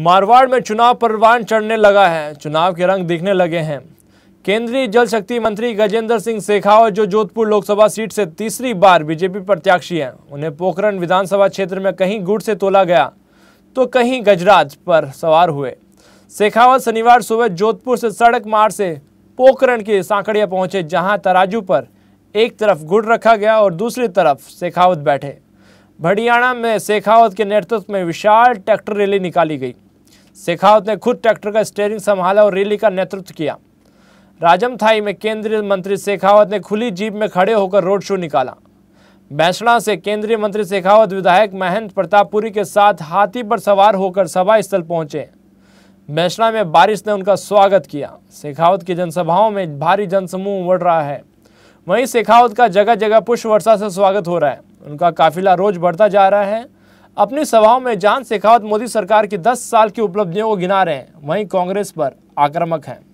मारवाड़ में चुनाव परवान चढ़ने लगा है चुनाव के रंग दिखने लगे हैं केंद्रीय जल शक्ति मंत्री गजेंद्र सिंह शेखावत जो जोधपुर लोकसभा सीट से तीसरी बार बीजेपी प्रत्याशी हैं उन्हें पोखरण विधानसभा क्षेत्र में कहीं गुड़ से तोला गया तो कहीं गजराज पर सवार हुए शेखावत शनिवार सुबह जोधपुर से सड़क मार्ग से पोखरण के सांकड़िया पहुंचे जहां तराजू पर एक तरफ गुड़ रखा गया और दूसरी तरफ शेखावत बैठे भड़ियाणा में शेखावत के नेतृत्व में विशाल ट्रैक्टर रैली निकाली गई शेखावत ने खुद ट्रैक्टर का स्टेयरिंग संभाला और रैली का नेतृत्व किया राजम थाई में केंद्रीय मंत्री शेखावत ने खुली जीप में खड़े होकर रोड शो निकाला बैसड़ा से केंद्रीय मंत्री शेखावत विधायक महेंद्र प्रतापपुरी के साथ हाथी पर सवार होकर सभा स्थल पहुंचे बैसड़ा में बारिश ने उनका स्वागत किया शेखावत की जनसभाओं में भारी जनसमूह उमड़ रहा है वहीं शेखावत का जगह जगह पुष्प वर्षा से स्वागत हो रहा है उनका काफिला रोज बढ़ता जा रहा है अपनी सभाओं में जान शेखावत मोदी सरकार की 10 साल की उपलब्धियों को गिना रहे हैं वहीं कांग्रेस पर आक्रामक हैं